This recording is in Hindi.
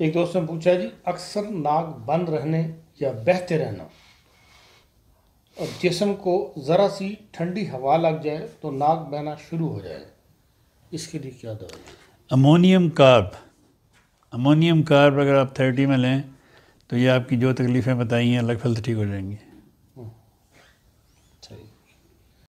एक दोस्त ने पूछा जी अक्सर नाक बंद रहने या बहते रहना और जिसम को ज़रा सी ठंडी हवा लग जाए तो नाक बहना शुरू हो जाए इसके लिए क्या दवाई अमोनियम कार्ब अमोनियम कार्ब अगर आप थर्टी में लें तो ये आपकी जो तकलीफ़ें बताई हैं लगभग तो ठीक हो जाएंगी हम्म। सही